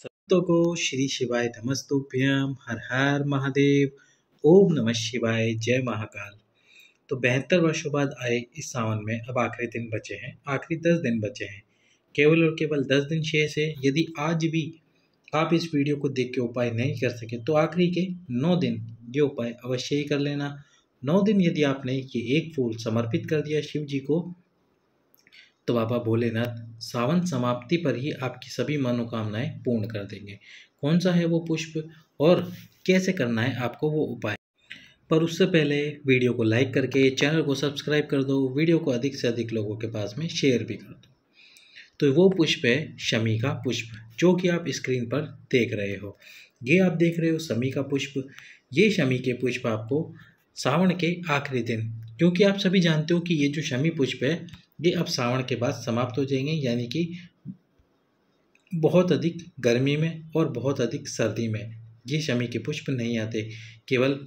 संतों को श्री शिवाय धमस्तुभ्यम हर हर महादेव ओम नमः शिवाय जय महाकाल तो बेहतर वर्षों बाद आए इस सावन में अब आखिरी दिन बचे हैं आखिरी दस दिन बचे हैं केवल और केवल दस दिन शेष है यदि आज भी आप इस वीडियो को देख के उपाय नहीं कर सके तो आखिरी के नौ दिन ये उपाय अवश्य ही कर लेना नौ दिन यदि आपने ये एक फूल समर्पित कर दिया शिव जी को तो बाबा भोलेनाथ सावन समाप्ति पर ही आपकी सभी मनोकामनाएं पूर्ण कर देंगे कौन सा है वो पुष्प और कैसे करना है आपको वो उपाय पर उससे पहले वीडियो को लाइक करके चैनल को सब्सक्राइब कर दो वीडियो को अधिक से अधिक लोगों के पास में शेयर भी कर दो तो वो पुष्प है शमी का पुष्प जो कि आप स्क्रीन पर देख रहे हो ये आप देख रहे हो शमी का पुष्प ये शमी के पुष्प आपको सावन के आखिरी दिन क्योंकि आप सभी जानते हो कि ये जो शमी पुष्प है ये अब श्रावण के बाद समाप्त हो जाएंगे यानी कि बहुत अधिक गर्मी में और बहुत अधिक सर्दी में ये शमी के पुष्प नहीं आते केवल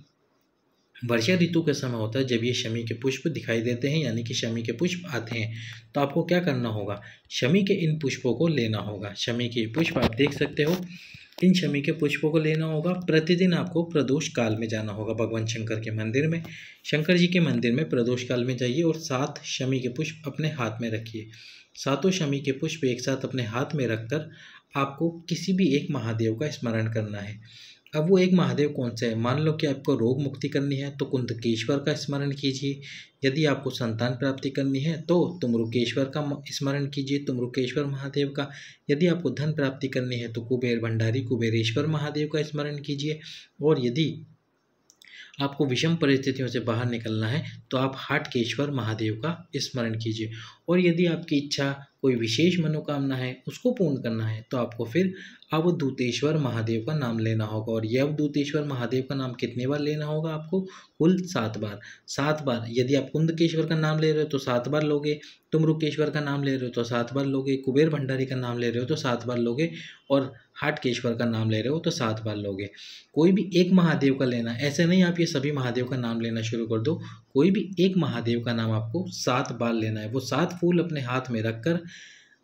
वर्षा ऋतु का समय होता है जब ये शमी के पुष्प दिखाई देते हैं यानी कि शमी के पुष्प आते हैं तो आपको क्या करना होगा शमी के इन पुष्पों को लेना होगा शमी के पुष्प आप देख सकते हो तीन शमी के पुष्पों को लेना होगा प्रतिदिन आपको प्रदोष काल में जाना होगा भगवान शंकर के मंदिर में शंकर जी के मंदिर में प्रदोष काल में जाइए और सात शमी के पुष्प अपने हाथ में रखिए सातों शमी के पुष्प एक साथ अपने हाथ में रखकर आपको किसी भी एक महादेव का स्मरण करना है अब वो एक महादेव कौन सा है मान लो कि आपको रोग मुक्ति करनी है तो कुंदकेश्वर का स्मरण कीजिए यदि आपको संतान प्राप्ति करनी है तो तुमरुकेश्वर का स्मरण कीजिए तुमरुकेश्वर महादेव का यदि आपको धन प्राप्ति करनी है तो कुबेर भंडारी कुबेरेश्वर महादेव का स्मरण कीजिए और यदि आपको विषम परिस्थितियों से बाहर निकलना है तो आप हाटकेश्वर महादेव का स्मरण कीजिए और यदि आपकी इच्छा कोई विशेष मनोकामना है उसको पूर्ण करना है तो आपको फिर अवधूतेश्वर महादेव का नाम लेना होगा और यह अवधूतेश्वर महादेव का नाम कितने बार लेना होगा आपको कुल सात बार सात बार यदि आप कुंदकेश्वर का नाम ले रहे हो तो सात बार लोगे तुमरुकेश्वर का नाम ले रहे हो तो सात बार लोगे कुबेर भंडारी का नाम ले रहे हो तो सात बार लोगे और हाटकेश्वर का नाम ले रहे हो तो सात बार लोगे कोई भी एक महादेव का लेना ऐसे नहीं आप ये सभी महादेव का नाम लेना शुरू कर दो कोई भी एक महादेव का नाम आपको सात बार लेना है वो सात फूल अपने हाथ में रखकर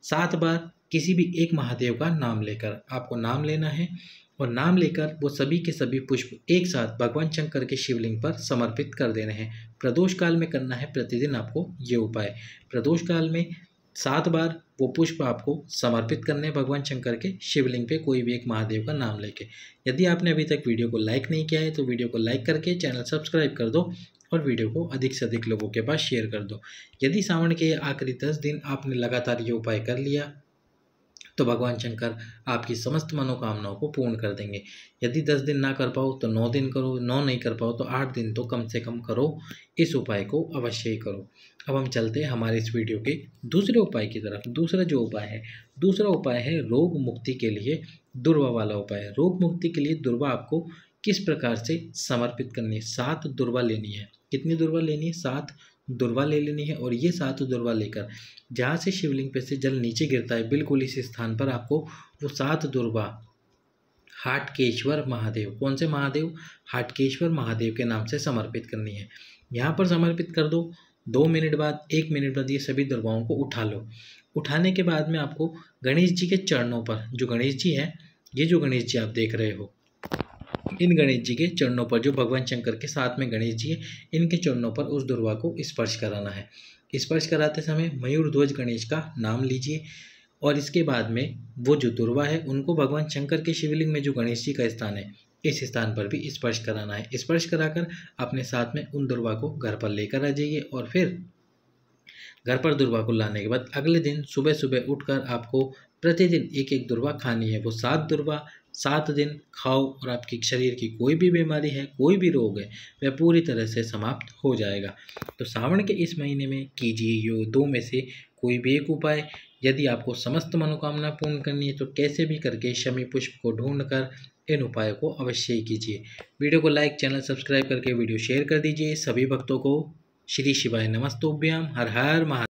सात बार किसी भी एक महादेव का नाम लेकर आपको नाम लेना है और नाम लेकर वो सभी के सभी पुष्प एक साथ भगवान शंकर के शिवलिंग पर समर्पित कर देने हैं प्रदोष काल में करना है प्रतिदिन आपको ये उपाय प्रदोष काल में सात बार वो पुष्प आपको समर्पित करने भगवान शंकर के शिवलिंग पे कोई भी एक महादेव का नाम लेके यदि आपने अभी तक वीडियो को लाइक नहीं किया है तो वीडियो को लाइक करके चैनल सब्सक्राइब कर दो और वीडियो को अधिक से अधिक लोगों के पास शेयर कर दो यदि सावन के आखिरी दस दिन आपने लगातार ये उपाय कर लिया तो भगवान शंकर आपकी समस्त मनोकामनाओं को पूर्ण कर देंगे यदि दस दिन ना कर पाओ तो नौ दिन करो नौ नहीं कर पाओ तो आठ दिन तो कम से कम करो इस उपाय को अवश्य ही करो अब हम चलते हैं हमारे इस वीडियो के दूसरे उपाय की तरफ दूसरा जो उपाय है दूसरा उपाय है रोग मुक्ति के लिए दुर्वा वाला उपाय है रोग मुक्ति के लिए दुर्वा आपको किस प्रकार से समर्पित करनी है सात दुर्वा लेनी है कितनी दुर्वा लेनी है सात दुर्वा ले लेनी है और ये सात दुर्वा लेकर जहाँ से शिवलिंग पे से जल नीचे गिरता है बिल्कुल इस स्थान पर आपको वो सात दुर्वा हाटकेश्वर महादेव कौन से महादेव हाटकेश्वर महादेव के नाम से समर्पित करनी है यहाँ पर समर्पित कर दो दो मिनट बाद एक मिनट बाद ये सभी दुर्वाओं को उठा लो उठाने के बाद में आपको गणेश जी के चरणों पर जो गणेश जी हैं ये जो गणेश जी आप देख रहे हो इन गणेश जी के चरणों पर जो भगवान शंकर के साथ में गणेश जी है इनके चरणों पर उस दुर्वा को स्पर्श कराना है स्पर्श कराते समय मयूर ध्वज गणेश का नाम लीजिए और इसके बाद में वो जो दुर्वा है उनको भगवान शंकर के शिवलिंग में जो गणेश जी का स्थान है इस स्थान पर भी स्पर्श कराना है स्पर्श कराकर अपने साथ में उन दुर्वा को घर पर लेकर आ जाइए और फिर घर पर दुर्वा को लाने के बाद अगले दिन सुबह सुबह उठकर आपको प्रतिदिन एक एक दुर्वा खानी है वो सात दुर्वा सात दिन खाओ और आपके शरीर की कोई भी बीमारी है कोई भी रोग है वह पूरी तरह से समाप्त हो जाएगा तो सावन के इस महीने में कीजिए यो दो में से कोई भी एक उपाय यदि आपको समस्त मनोकामना पूर्ण करनी है तो कैसे भी करके शमी पुष्प को ढूंढ कर इन उपायों को अवश्य ही कीजिए वीडियो को लाइक चैनल सब्सक्राइब करके वीडियो शेयर कर दीजिए सभी भक्तों को श्री शिवाय नमस्तोभ्याम हर हर महा